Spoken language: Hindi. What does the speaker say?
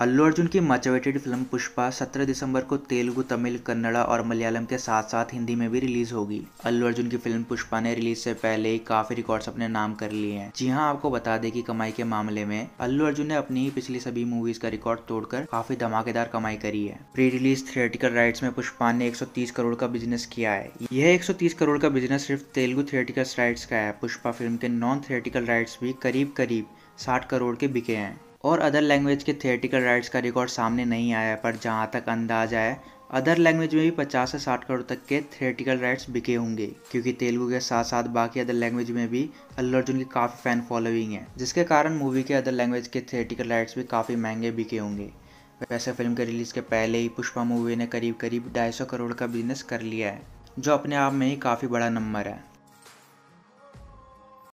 अल्लू अर्जुन की मच अवेटेड फिल्म पुष्पा 17 दिसंबर को तेलुगु तमिल कन्नड़ा और मलयालम के साथ साथ हिंदी में भी रिलीज होगी अल्लू अर्जुन की फिल्म पुष्पा ने रिलीज से पहले ही काफी रिकॉर्ड्स अपने नाम कर लिए हैं जी हां आपको बता दें कि कमाई के मामले में अल्लू अर्जुन ने अपनी ही पिछली सभी मूवीज का रिकॉर्ड तोड़कर काफी धमाकेदार कमाई करी है प्री रिलीज थिएटिकल राइट्स में पुष्पा ने एक करोड़ का बिजनेस किया है यह एक करोड़ का बिजनेस सिर्फ तेलुगु थिएटिकल राइट्स का है पुष्पा फिल्म के नॉन थिएटिकल राइट्स भी करीब करीब साठ करोड़ के बिके हैं और अदर लैंग्वेज के थिएटिकल राइट्स का रिकॉर्ड सामने नहीं आया है पर जहाँ तक अंदाजा है अदर लैंग्वेज में भी 50 से 60 करोड़ तक के थिएटिकल राइट्स बिके होंगे क्योंकि तेलुगु के साथ साथ बाकी अदर लैंग्वेज में भी अल्लू अर्जुन की काफ़ी फैन फॉलोइंग है जिसके कारण मूवी के अदर लैंग्वेज के थिएटिकल राइट्स भी काफ़ी महंगे बिके होंगे वैसे फिल्म के रिलीज़ के पहले ही पुष्पा मूवी ने करीब करीब ढाई करोड़ का बिजनेस कर लिया है जो अपने आप में ही काफ़ी बड़ा नंबर है